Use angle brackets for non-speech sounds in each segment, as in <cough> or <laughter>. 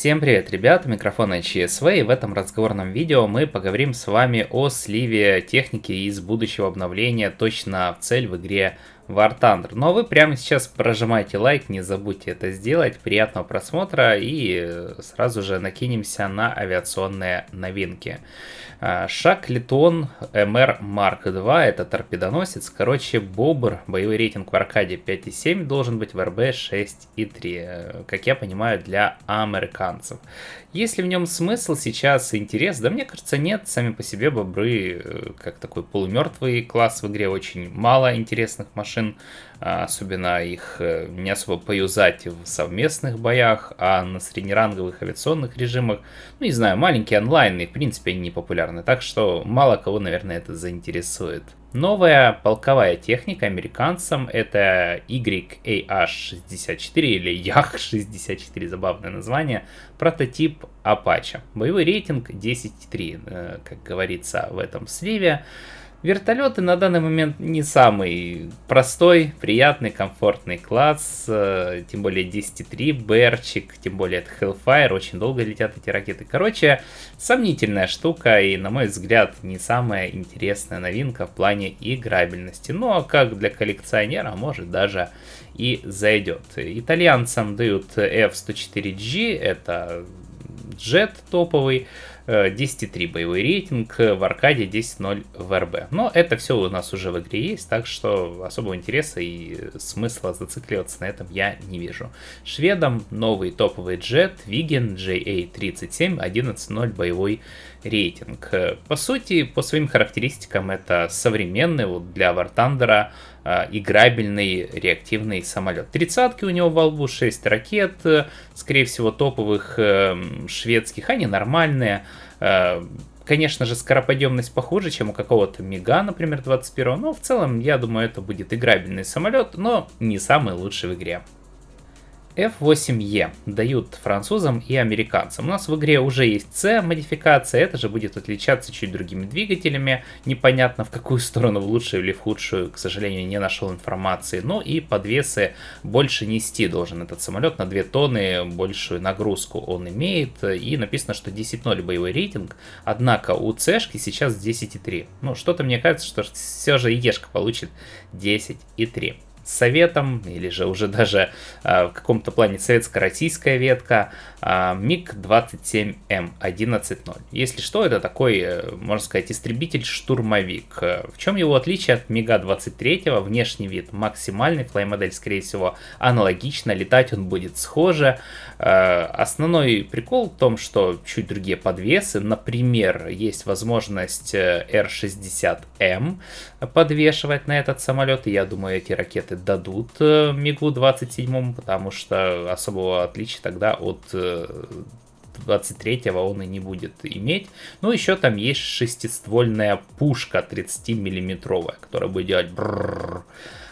Всем привет, ребят, микрофон ЧСВ, e и в этом разговорном видео мы поговорим с вами о сливе техники из будущего обновления точно в цель в игре War Thunder. Ну а вы прямо сейчас прожимайте лайк, не забудьте это сделать. Приятного просмотра и э, сразу же накинемся на авиационные новинки. А, Шаг Литон МР Марк 2 это торпедоносец. Короче, Бобр, боевой рейтинг в аркаде 5,7 должен быть в РБ 6,3. Э, как я понимаю, для американцев. Если в нем смысл сейчас интерес? Да мне кажется, нет. Сами по себе бобры, э, как такой полумертвый класс в игре, очень мало интересных машин машин, особенно их э, не особо поюзать в совместных боях, а на среднеранговых авиационных режимах, ну не знаю, маленькие онлайн, и в принципе они не популярны, так что мало кого, наверное, это заинтересует. Новая полковая техника американцам это YAH-64 или YAH-64, забавное название, прототип Apache. Боевой рейтинг 10.3, э, как говорится в этом сливе. Вертолеты на данный момент не самый простой, приятный, комфортный класс, э, тем более D3 Берчик, тем более это Hellfire, очень долго летят эти ракеты. Короче, сомнительная штука и, на мой взгляд, не самая интересная новинка в плане играбельности. Ну а как для коллекционера, может даже и зайдет. Итальянцам дают F-104G, это джет топовый, 10.3 э, боевой рейтинг, э, в аркаде 10.0 в РБ. Но это все у нас уже в игре есть, так что особого интереса и смысла зацикливаться на этом я не вижу. Шведам новый топовый джет Виген JA37 11.0 боевой рейтинг. Э, по сути, по своим характеристикам это современный вот для War Thunder Э, играбельный реактивный самолет. Тридцатки у него во лбу, 6 ракет, э, скорее всего, топовых э, шведских, они нормальные. Конечно же, скороподъемность похуже, чем у какого-то Мига, например, 21 но в целом, я думаю, это будет играбельный самолет, но не самый лучший в игре. F8E дают французам и американцам. У нас в игре уже есть C модификация, это же будет отличаться чуть другими двигателями. Непонятно в какую сторону, в лучшую или в худшую, к сожалению, не нашел информации. Ну и подвесы больше нести должен этот самолет на 2 тонны, большую нагрузку он имеет. И написано, что 10.0 боевой рейтинг, однако у C-шки сейчас 10.3. Ну что-то мне кажется, что все же Ешка получит 10.3. Советом, или же уже даже э, в каком-то плане советско-российская ветка, э, миг 27 м 110 Если что, это такой, э, можно сказать, истребитель-штурмовик. В чем его отличие от МиГа-23? Внешний вид максимальный, флеймодель, скорее всего, аналогично, летать он будет схоже. Э, основной прикол в том, что чуть другие подвесы, например, есть возможность R60M э, подвешивать на этот самолет, и я думаю, эти ракеты проекты дадут э, Мигу 27, потому что особого отличия тогда от 23-го э, он и не будет иметь. Ну, еще там есть шестиствольная пушка 30-миллиметровая, которая будет делать брррр.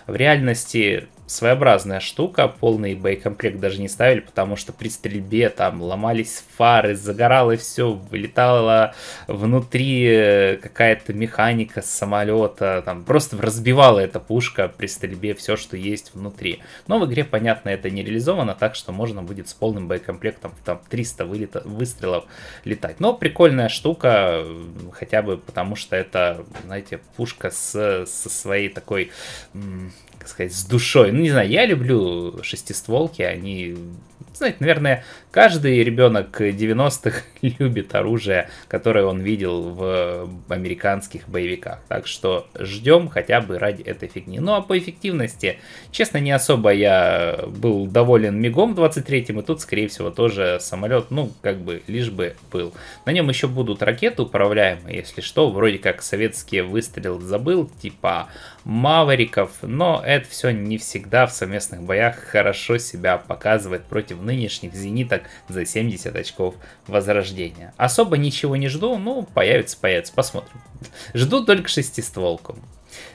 В реальности своеобразная штука, полный боекомплект даже не ставили, потому что при стрельбе там ломались фары, загорало все, вылетала внутри э, какая-то механика самолета, там просто разбивала эта пушка при стрельбе все, что есть внутри. Но в игре, понятно, это не реализовано, так что можно будет с полным боекомплектом там 300 вылета, выстрелов летать. Но прикольная штука, хотя бы потому что это, знаете, пушка с, со своей такой как сказать, с душой. Ну, не знаю, я люблю шестистволки, они знаете, наверное, каждый ребенок 90-х <laughs> любит оружие, которое он видел в американских боевиках. Так что ждем хотя бы ради этой фигни. Ну а по эффективности, честно, не особо я был доволен Мигом 23-м, и тут, скорее всего, тоже самолет, ну, как бы, лишь бы был. На нем еще будут ракеты управляемые, если что, вроде как советские выстрел забыл, типа Мавериков, но это все не всегда в совместных боях хорошо себя показывает против нынешних зениток за 70 очков возрождения. Особо ничего не жду, ну появится, появится, посмотрим. Жду только шестистволку.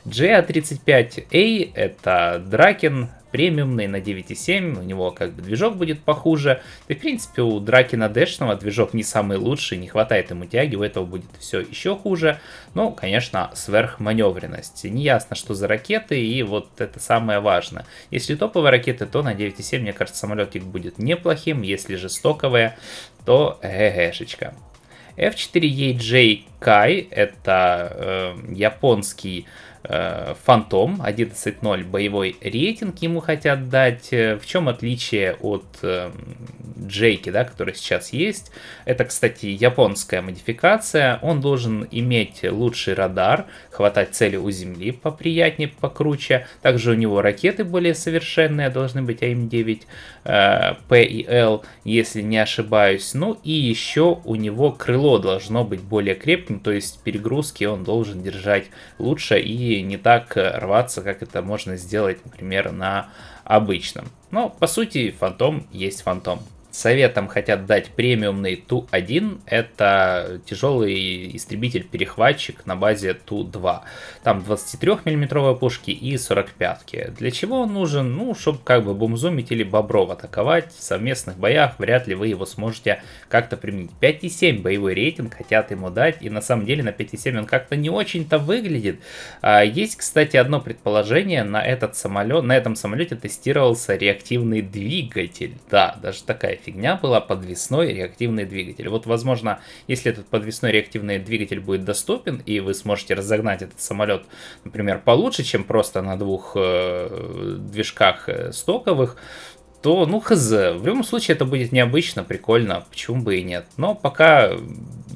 GA35A а это Дракен, премиумный на 9.7, у него как бы движок будет похуже. и в принципе у Дракина Дэшного движок не самый лучший, не хватает ему тяги, у этого будет все еще хуже. Ну, конечно, сверхманевренность. Неясно, что за ракеты, и вот это самое важное. Если топовые ракеты, то на 9.7, мне кажется, самолетик будет неплохим, если же стоковые, то эгэшечка. F4EJ Kai это э, японский Э, Фантом 11.0 боевой рейтинг ему хотят дать. Э, в чем отличие от э, Джейки, да, который сейчас есть? Это, кстати, японская модификация. Он должен иметь лучший радар, хватать цели у земли поприятнее, покруче. Также у него ракеты более совершенные должны быть АМ-9, П и Л, если не ошибаюсь. Ну и еще у него крыло должно быть более крепким, то есть перегрузки он должен держать лучше и не так э, рваться, как это можно сделать, например, на обычном. Но, по сути, фантом есть фантом советом хотят дать премиумный Ту-1. Это тяжелый истребитель-перехватчик на базе Ту-2. Там 23-мм пушки и 45-ки. Для чего он нужен? Ну, чтобы как бы бумзумить или бобров атаковать в совместных боях. Вряд ли вы его сможете как-то применить. 5,7 боевой рейтинг хотят ему дать. И на самом деле на 5,7 он как-то не очень-то выглядит. А, есть, кстати, одно предположение. На, этот самолет, на этом самолете тестировался реактивный двигатель. Да, даже такая фигня была, подвесной реактивный двигатель. Вот, возможно, если этот подвесной реактивный двигатель будет доступен, и вы сможете разогнать этот самолет, например, получше, чем просто на двух э, движках э, стоковых, то, ну, хз, в любом случае это будет необычно, прикольно, почему бы и нет. Но пока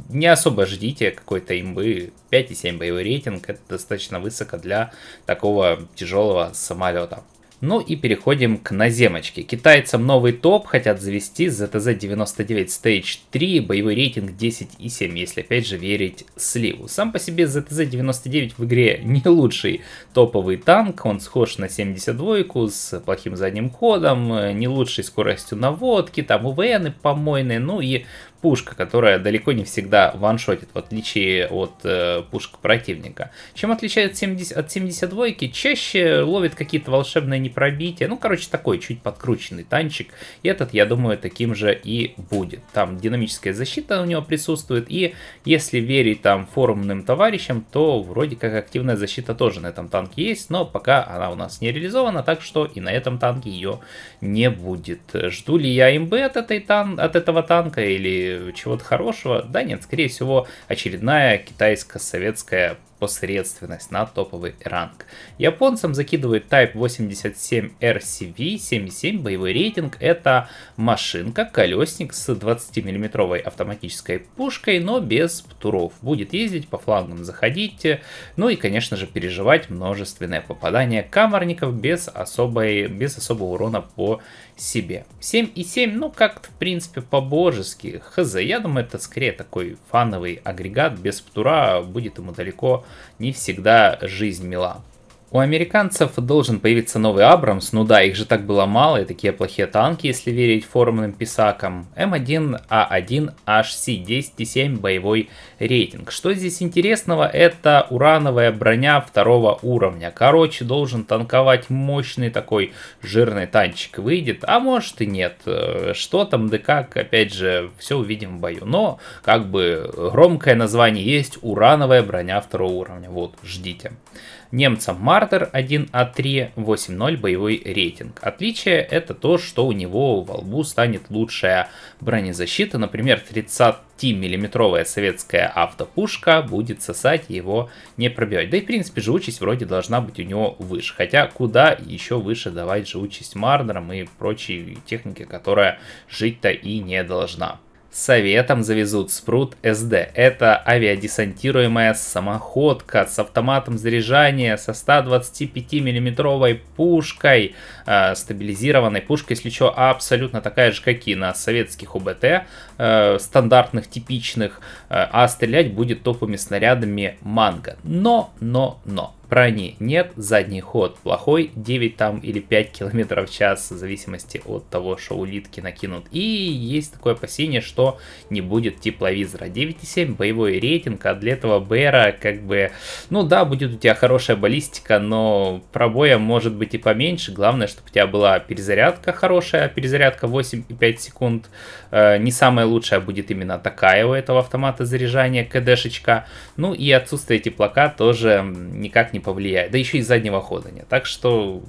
не особо ждите какой-то имбы, 5,7 боевой рейтинг, это достаточно высоко для такого тяжелого самолета. Ну и переходим к наземочке. Китайцам новый топ хотят завести с ZTZ-99 Stage 3, боевой рейтинг 10,7, если опять же верить сливу. Сам по себе ZTZ-99 в игре <laughs> не лучший топовый танк, он схож на 72-ку с плохим задним ходом, э, не лучшей скоростью наводки, там УВНы помойные, ну и пушка, которая далеко не всегда ваншотит, в отличие от э, пушек противника. Чем отличает 70, от 72-ки? Чаще ловит какие-то волшебные непробития. Ну, короче, такой чуть подкрученный танчик. И этот, я думаю, таким же и будет. Там динамическая защита у него присутствует. И если верить там форумным товарищам, то вроде как активная защита тоже на этом танке есть. Но пока она у нас не реализована, так что и на этом танке ее не будет. Жду ли я МБ от, этой тан от этого танка или Э, чего-то хорошего. Да нет, скорее всего, очередная китайско-советская посредственность на топовый ранг. Японцам закидывают Type 87 RCV, 7.7 боевой рейтинг. Это машинка, колесник с 20-миллиметровой автоматической пушкой, но без туров. Будет ездить, по флангам заходить, э, ну и, конечно же, переживать множественное попадание камерников без, особой, без особого урона по себе. 7 и 7, ну как-то в принципе по-божески. Хз, я думаю, это скорее такой фановый агрегат. Без птура будет ему далеко не всегда жизнь мила. У американцев должен появиться новый Абрамс, ну да, их же так было мало, и такие плохие танки, если верить форумным писакам. М1А1 HC-10-7 боевой рейтинг. Что здесь интересного, это урановая броня второго уровня. Короче, должен танковать мощный такой жирный танчик. Выйдет, а может и нет. Э, что там, да как, опять же, все увидим в бою. Но, как бы, громкое название есть, урановая броня второго уровня. Вот, ждите. Немцам Мардер 1А3, 8.0 боевой рейтинг. Отличие это то, что у него во лбу станет лучшая бронезащита. Например, 30-миллиметровая советская автопушка будет сосать его не пробивать. Да и в принципе живучесть вроде должна быть у него выше. Хотя куда еще выше давать живучесть Мардером и прочей технике, которая жить-то и не должна. Советом завезут спрут СД. Это авиадесантируемая самоходка с автоматом заряжания, со 125 миллиметровой пушкой, э, стабилизированной пушкой, если что, абсолютно такая же, как и на советских УБТ э, стандартных, типичных, э, а стрелять будет топовыми снарядами Манга. Но, но, но. Брони нет, задний ход плохой, 9 там или 5 км в час, в зависимости от того, что улитки накинут. И есть такое опасение, что не будет тепловизора. 9,7 боевой рейтинг, а для этого Бэра как бы, ну да, будет у тебя хорошая баллистика, но пробоя может быть и поменьше. Главное, чтобы у тебя была перезарядка хорошая, а перезарядка 8,5 секунд. Э, не самая лучшая будет именно такая у этого автомата заряжания, кдшечка. Ну и отсутствие теплока тоже никак не не повлияет. Да еще и заднего хода нет. Так что,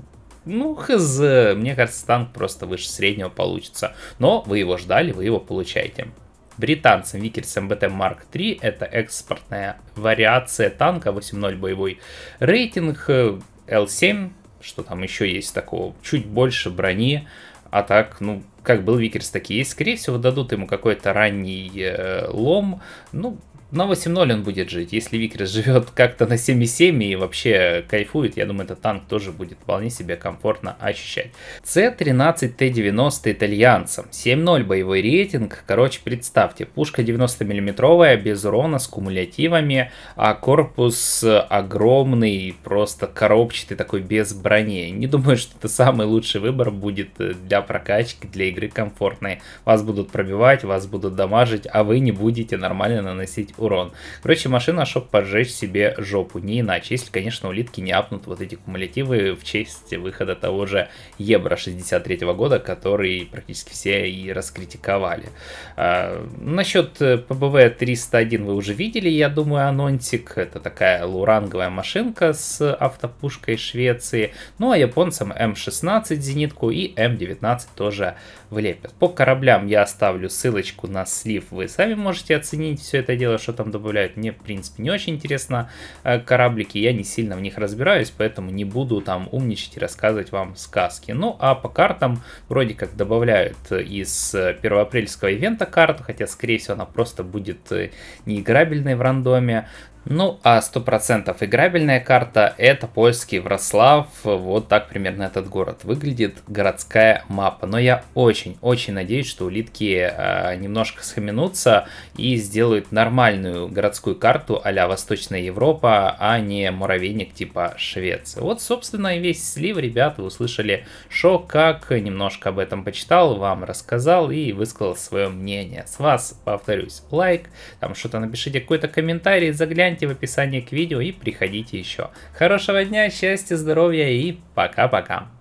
ну, хз, мне кажется, танк просто выше среднего получится. Но вы его ждали, вы его получаете. Британцам Викерс МБТ марк III это экспортная вариация танка 8.0 боевой рейтинг L7, что там еще есть такого, чуть больше брони, а так, ну, как был Викерс, так и есть. Скорее всего, дадут ему какой-то ранний э, лом. Ну, на 8-0 он будет жить. Если Викерс живет как-то на 7 и вообще кайфует, я думаю, этот танк тоже будет вполне себе комфортно ощущать. с 13 t 90 итальянцам. 7-0 боевой рейтинг. Короче, представьте, пушка 90 миллиметровая без урона, с кумулятивами, а корпус огромный, просто коробчатый такой, без брони. Не думаю, что это самый лучший выбор будет для прокачки, для игры комфортной. Вас будут пробивать, вас будут дамажить, а вы не будете нормально наносить урон. Короче, машина, чтобы поджечь себе жопу, не иначе. Если, конечно, улитки не апнут вот эти кумулятивы в честь выхода того же Ебра 63 -го года, который практически все и раскритиковали. А, насчет э, ПБВ 301 вы уже видели, я думаю, анонсик. Это такая луранговая машинка с автопушкой Швеции. Ну, а японцам М16 эм зенитку и М19 эм тоже влепят. По кораблям я оставлю ссылочку на слив, вы сами можете оценить все это дело, что там добавляют, мне, в принципе, не очень интересно. Э, кораблики, я не сильно в них разбираюсь, поэтому не буду там умничать и рассказывать вам сказки. Ну, а по картам вроде как добавляют э, из э, первоапрельского ивента карту, хотя, скорее всего, она просто будет неиграбельной в рандоме. Ну, а 100% играбельная карта — это польский Врослав. Вот так примерно этот город выглядит, городская мапа. Но я очень-очень надеюсь, что улитки э, немножко схаменутся и сделают нормальную городскую карту а Восточная Европа, а не муравейник типа Швеции. Вот, собственно, и весь слив, ребят, вы услышали шо, как, немножко об этом почитал, вам рассказал и высказал свое мнение. С вас, повторюсь, лайк, там что-то напишите, какой-то комментарий, загляньте комменте в описании к видео и приходите еще. Хорошего дня, счастья, здоровья и пока-пока.